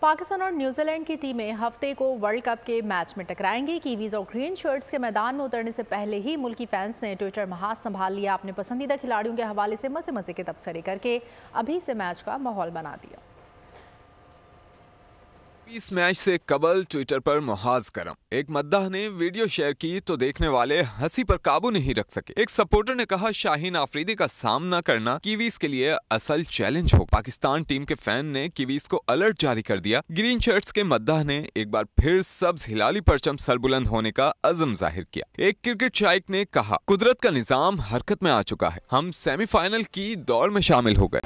पाकिस्तान और न्यूजीलैंड की टीमें हफ्ते को वर्ल्ड कप के मैच में टकराएंगी कीवीज और ग्रीन शर्ट्स के मैदान में उतरने से पहले ही मुल्की फैंस ने ट्विटर में हाथ संभाल लिया अपने पसंदीदा खिलाड़ियों के हवाले से मज़े मज़े के तबसरे करके अभी से मैच का माहौल बना दिया इस मैच से कबल ट्विटर पर मुहाज करम एक मद्दाह ने वीडियो शेयर की तो देखने वाले हंसी पर काबू नहीं रख सके एक सपोर्टर ने कहा शाहीन आफरीदी का सामना करना कीवीज के लिए असल चैलेंज हो पाकिस्तान टीम के फैन ने कीवीज को अलर्ट जारी कर दिया ग्रीन शर्ट्स के मद्दाह ने एक बार फिर सब्ज हिलाली परचम सरबुलंद होने का अजम जाहिर किया एक क्रिकेट शाइक ने कहा कुदरत का निजाम हरकत में आ चुका है हम सेमीफाइनल की दौड़ में शामिल हो गए